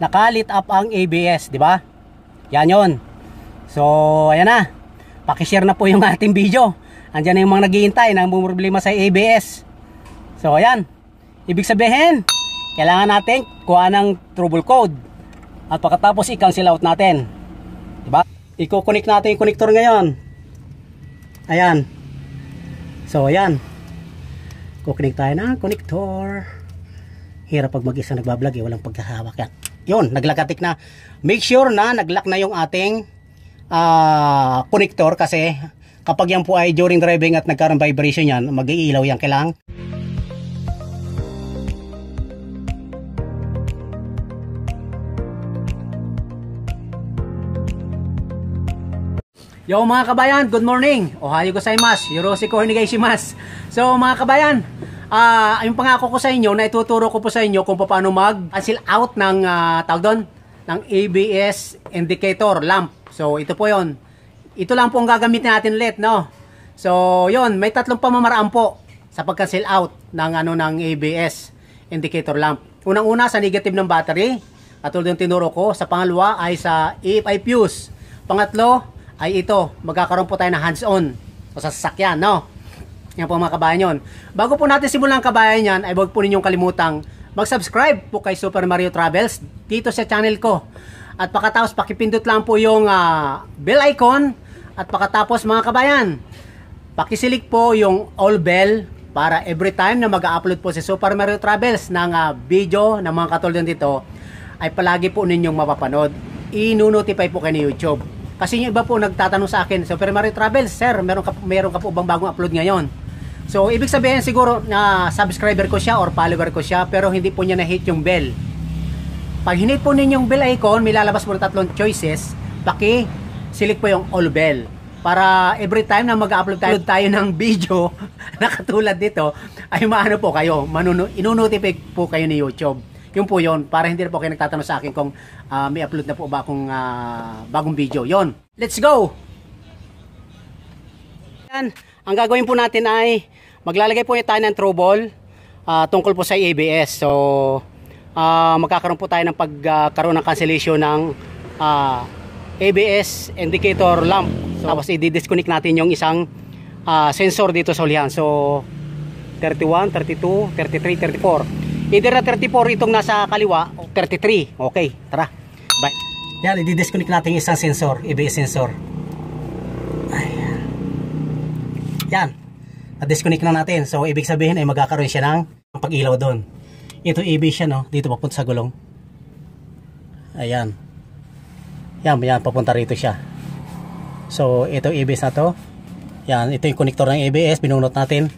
nakalit up ang ABS, di ba? Yan yon. So, ayan na. Paki-share na po yung ating video. Andiyan na yung mga naghihintay na problema sa ABS. So, ayan. Ibig sabihin, kailangan natin kuha ng trouble code. At pagkatapos i-cancel out natin. Di ba? I-connect natin yung connector ngayon. Ayan. So, ayan. Kukonek tayo ng connector. Hirap pag mag-isa nagbablog eh. Walang pagkahawak yan yun, naglagatik na. Make sure na naglock na yung ating uh, connector kasi kapag yan po ay during driving at nagkaroon vibration yan, mag-iilaw yan kailangan. Yo mga kabayan, good morning! Ohayo gozaimasu, Yoroshiku onegaishimasu. So mga kabayan, uh, yung pangako ko sa inyo na ituturo ko po sa inyo kung paano mag-cancel out ng uh, tawag doon, ng ABS indicator lamp. So, ito po yon. Ito lang po ang gagamitin natin ulit, no? So, yon, may tatlong pamamaraan po sa pag-cancel out ng ano ng ABS indicator lamp. Unang-una sa negative ng battery, katulad ng tinuro ko. Sa pangalawa ay sa EFI fuse. Pangatlo ay ito, magkakaroon po tayo ng hands-on o sa sasakyan, no? Yan po mga kabayan Bago po natin simulan ang kabayan yan, ay huwag po ninyong kalimutang mag-subscribe po kay Super Mario Travels dito sa channel ko. At pakatapos, pakipindot lang po yung uh, bell icon. At pakatapos mga kabayan, pakisilik po yung all bell para every time na mag-upload po si Super Mario Travels ng uh, video ng mga katulad dito, ay palagi po ninyong mapapanood. I-notify po kayo ni YouTube. Kasi yung iba po nagtatanong sa akin, Super Mario Travels, sir, meron ka, meron ka po bang bagong upload ngayon? So, ibig sabihin siguro na uh, subscriber ko siya or follower ko siya pero hindi po niya na-hit yung bell. Pag hinit po yung bell icon, may lalabas po ng tatlong choices. Paki, select po yung all bell. Para every time na mag-upload tayo, tayo ng video na katulad dito, ay maano po kayo, manuno, inunotify po kayo ni YouTube. Yun po yun, para hindi na po kayo nagtatanong sa akin kung uh, may upload na po ba akong uh, bagong video. Yun, Let's go! Yan. Ang gagawin po natin ay Maglalagay po tayo ng trouble uh, ah, tungkol po sa ABS. So, uh, magkakaroon po tayo ng pagkaroon ng cancellation ng uh, ah, ABS indicator lamp. So, Tapos i-disconnect natin yung isang uh, sensor dito sa ulihan. So, 31, 32, 33, 34. Either na 34 itong nasa kaliwa, 33. Okay, tara. Bye. Yan, i-disconnect natin yung isang sensor, ABS sensor. Ayan. Yan na-disconnect na natin. So, ibig sabihin ay magkakaroon siya ng pag-ilaw doon. Ito EB siya, no? Dito papunta sa gulong. Ayan. Yan, yan. Papunta rito siya. So, ito EBS na to. Yan. Ito yung connector ng ABS. Binunot natin.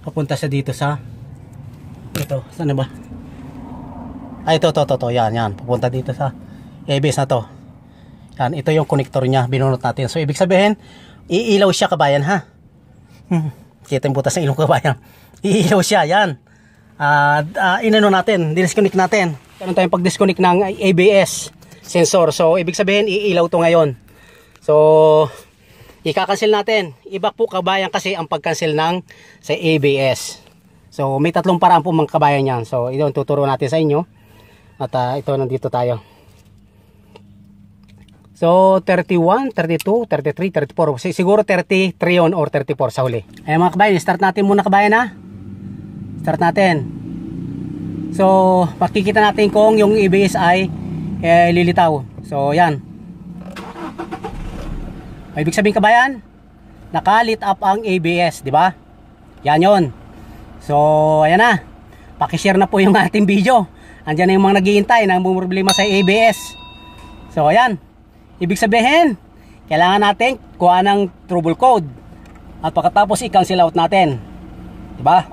Papunta siya dito sa ito. Saan ba? Ay, ah, ito, ito, ito, ito. Yan, yan. Papunta dito sa ABS na to. Yan. Ito yung connector niya. Binunot natin. So, ibig sabihin, iilaw siya kabayan, ha? Hmm. kita yung butas ng ilong kabayan iilaw siya yan uh, uh, inano natin disconnect natin ganun tayong pag disconnect ng ABS sensor so ibig sabihin iilaw to ngayon so ikakansil natin iba po kabayan kasi ang pagcancel ng sa ABS so may tatlong paraan po mga kabayan yan so ito ang tuturo natin sa inyo at uh, ito nandito tayo So, 31, 32, 33, 34. Siguro 33 yun or 34 sa huli. Ayan mga kabayan, start natin muna kabayan ha. Start natin. So, makikita natin kung yung EBS ay eh, lilitaw. So, yan. Ibig sabihin kabayan, nakalit up ang ABS, di ba? Yan yon. So, ayan na. Pakishare na po yung ating video. Andiyan na yung mga naghihintay na problema sa ABS. So, ayan. Ibig sabihin, kailangan natin kuha ng trouble code at pagkatapos i-cancel out natin. Diba?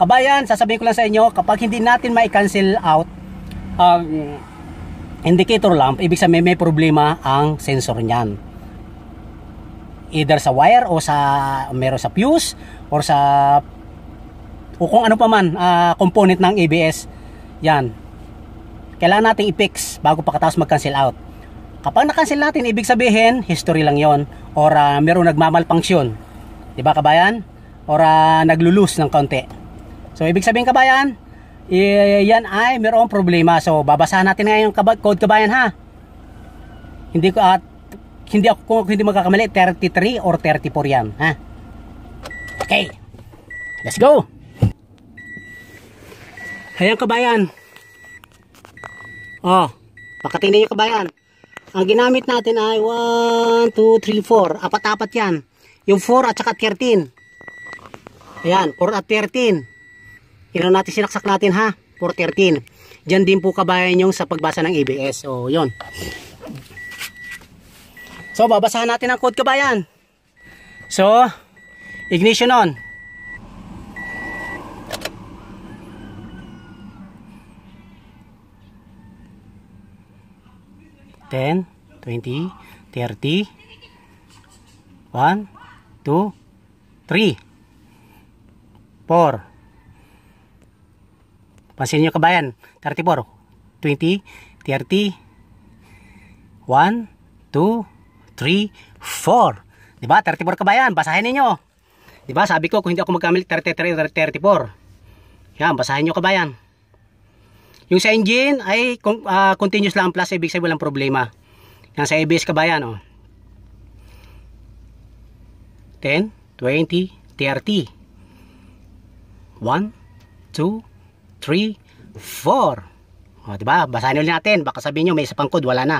Kabayan, sasabihin ko lang sa inyo, kapag hindi natin ma-cancel out ang um, indicator lamp, ibig sabihin may problema ang sensor niyan. Either sa wire o sa meron sa fuse or sa o kung ano pa man uh, component ng ABS yan kailangan nating i-fix bago pagkatapos mag-cancel out Kapag nakancel natin, ibig sabihin, history lang yon or uh, merong nagmamalpunction. 'Di ba kabayan? Or uh, ah, naglulus ng konti. So ibig sabihin kabayan, yan ay mayroong problema. So babasahin natin ngayon yung code kabayan ha. Hindi ko at hindi ako kung hindi magkakamali 33 or 34 yan ha. Okay. Let's go. Ayan kabayan. Oh, pakatingin niyo kabayan. Ang ginamit natin ay 1, 2, 3, 4. Apat-apat yan. Yung 4 at saka 13. Ayan, 4 at 13. Ilan natin sinaksak natin ha? 413. Diyan din po kabayan yung sa pagbasa ng ABS. O, yon. So, babasahan natin ang code kabayan. So, ignition on. 10, 20, 30, 1, 2, 3, 4, Pansin nyo kabayan, 34, 20, 30, 1, 2, 3, 4. Diba? 34 kabayan, basahin ninyo. Diba? Sabi ko, kung hindi ako magkamali, 33 34. Yan, basahin nyo kabayan. Yung sa engine ay uh, continuous lang plus ibig sabihin walang problema. Yan sa ABS kabayan oh. 10, 20, 30. 1, 2, 3, 4. Oh, di ba? Basahin ulit natin. Baka sabihin niyo may isa pang code. Wala na.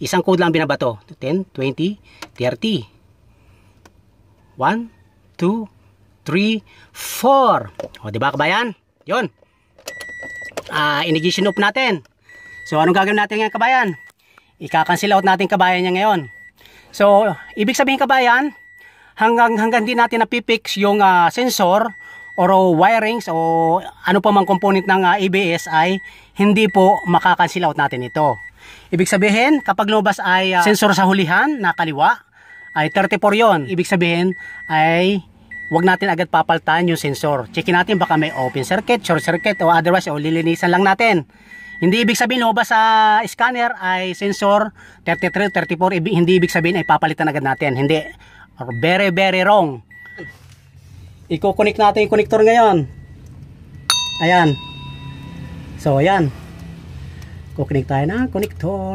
Isang code lang binabato. 10, 20, 30. 1, 2, 3, 4. Oh, di ba kabayan? 'Yon uh, ah, inigation off natin. So anong gagawin natin ngayon kabayan? Ika-cancel out natin kabayan niya ngayon. So ibig sabihin kabayan, hanggang hanggang di natin napipix yung uh, sensor or wirings o ano pa mang component ng uh, ah, ABS ay hindi po makakancel out natin ito. Ibig sabihin, kapag lumabas ay uh, sensor sa hulihan na kaliwa, ay 34 yon. Ibig sabihin ay huwag natin agad papaltahan yung sensor. Checkin natin baka may open circuit, short circuit o otherwise o lilinisan lang natin. Hindi ibig sabihin lumabas sa scanner ay sensor 33 34 ibig, hindi ibig sabihin ay papalitan agad natin. Hindi. Or very very wrong. Iko-connect natin yung connector ngayon. Ayan. So ayan. Iko-connect tayo ng connector.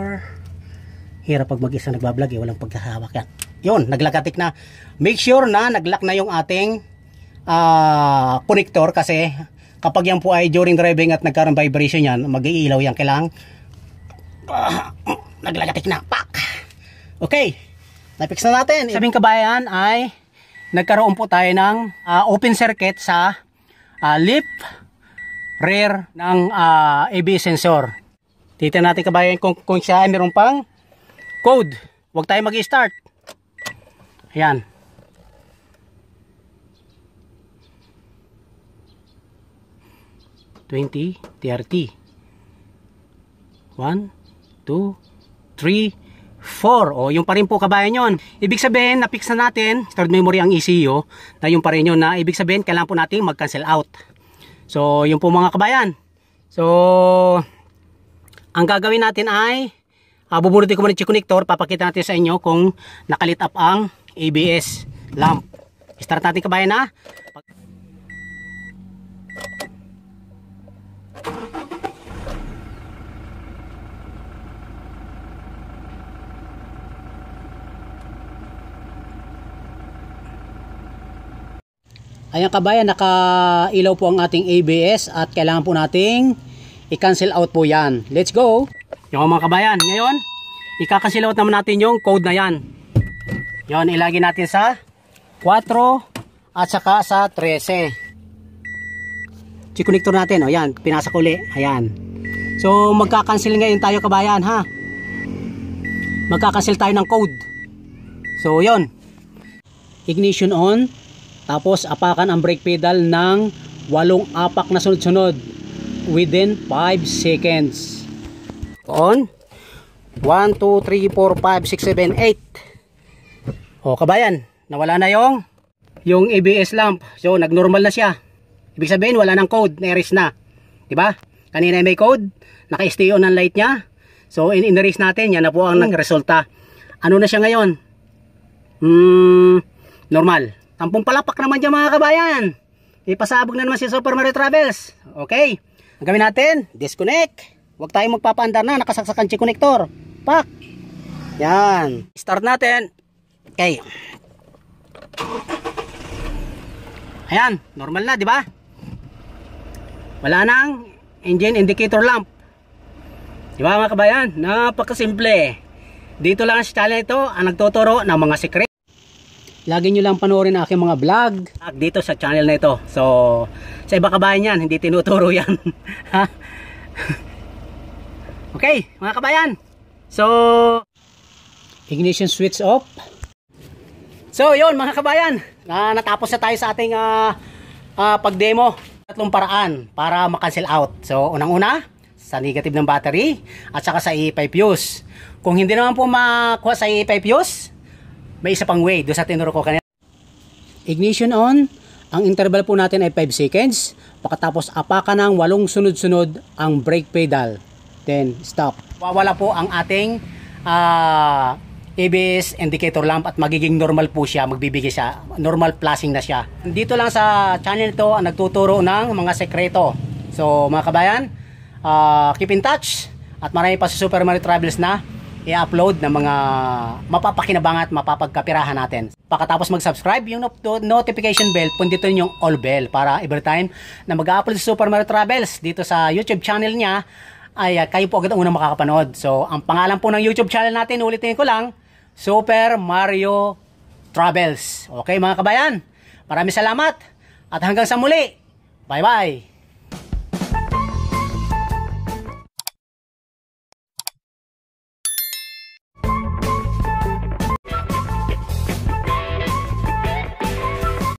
Hirap pag mag-isa nagbablog eh. Walang pagkahawak yan yun, naglakatik na. Make sure na naglock na yung ating uh, connector kasi kapag yan po ay during driving at nagkaroon vibration yan, mag-iilaw yan. Kailangan uh, naglakatik na. Pak! Okay, napix na natin. Sabing kabayan ay nagkaroon po tayo ng uh, open circuit sa uh, lip rear ng uh, AB sensor. Tita natin kabayan kung, kung siya ay meron pang code. Huwag tayo mag-start. Ayan. Twenty, thirty. One, two, three, four. O, yung pa rin po kabayan yon. Ibig sabihin, na-fix na natin, stored memory ang ECU, na yung pa rin yun na ibig sabihin, kailangan po natin mag-cancel out. So, yun po mga kabayan. So, ang gagawin natin ay uh, ah, bubunutin ko muna yung connector. Papakita natin sa inyo kung nakalit up ang ABS lamp. Start natin kabayan ha. Ayan kabayan, nakailaw po ang ating ABS at kailangan po nating i-cancel out po yan. Let's go! Yung mga kabayan, ngayon, i-cancel out naman natin yung code na yan. Yon, ilagay natin sa 4 at saka sa 13. Chikonektor natin. O oh, yan, pinasa ko kuli. Ayan. So, magka-cancel ngayon tayo kabayan ha. Magka-cancel tayo ng code. So, yon. Ignition on. Tapos, apakan ang brake pedal ng walong apak na sunod-sunod within 5 seconds. On. 1, 2, 3, 4, 5, 6, 7, 8. O kabayan, nawala na yung yung ABS lamp. So nagnormal na siya. Ibig sabihin wala nang code, na-erase na. 'Di ba? Kanina may code, naka-stay on ang light niya. So in-erase natin, yan na po ang hmm. nagresulta. Ano na siya ngayon? Hmm, normal. Tampong palapak naman dyan mga kabayan. Ipasabog na naman si Super Mario Travels. Okay. Ang gawin natin, disconnect. Huwag tayong magpapaandar na, nakasaksakan si connector. Pak! Yan. Start natin. Okay. Ayan, normal na, di ba? Wala nang engine indicator lamp. Di ba mga kabayan? Napakasimple. Dito lang sa channel ito ang nagtuturo ng mga secret. Lagi nyo lang panoorin ang aking mga vlog dito sa channel na ito. So, sa iba kabayan yan, hindi tinuturo yan. okay, mga kabayan. So, ignition switch off. So yun mga kabayan, na natapos na tayo sa ating uh, uh, pag-demo. Tatlong paraan para makancel out. So unang-una, sa negative ng battery at saka sa E5 fuse. Kung hindi naman po makuha sa E5 fuse, may isa pang way doon sa tinuro ko kanina. Ignition on, ang interval po natin ay 5 seconds. Pagkatapos apakan ng walong sunod-sunod ang brake pedal. Then stop. Wawala po ang ating uh, ABS indicator lamp at magiging normal po siya, magbibigay siya, normal flashing na siya. Dito lang sa channel ito ang nagtuturo ng mga sekreto. So mga kabayan, uh, keep in touch at marami pa sa Super Mario Travels na i-upload ng mga mapapakinabangan at mapapagkapirahan natin. Pagkatapos mag-subscribe, yung notification bell, pundutin yung all bell para every time na mag-upload sa Super Mario Travels dito sa YouTube channel niya, ay ah, kayo po agad ang unang makakapanood. So, ang pangalan po ng YouTube channel natin, ulitin ko lang, Super Mario Travels. Okay mga kabayan, maraming salamat at hanggang sa muli. Bye-bye!